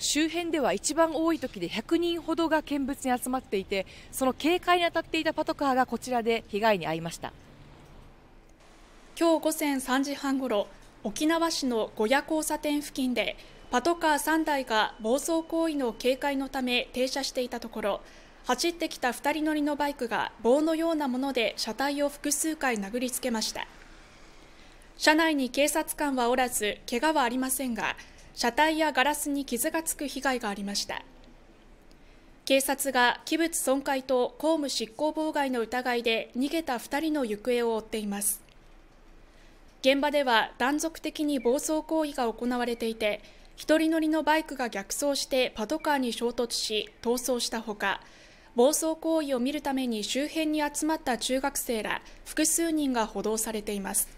周辺では一番多い時で100人ほどが見物に集まっていてその警戒に当たっていたパトカーがこちらで被害に遭いました今日午前3時半ごろ沖縄市の五谷交差点付近でパトカー3台が暴走行為の警戒のため停車していたところ走ってきた2人乗りのバイクが棒のようなもので車体を複数回殴りつけました車内に警察官はおらず怪我はありませんが車体やガラスに傷がつく被害がありました警察が器物損壊と公務執行妨害の疑いで逃げた2人の行方を追っています現場では断続的に暴走行為が行われていて1人乗りのバイクが逆走してパトカーに衝突し逃走したほか暴走行為を見るために周辺に集まった中学生ら複数人が補導されています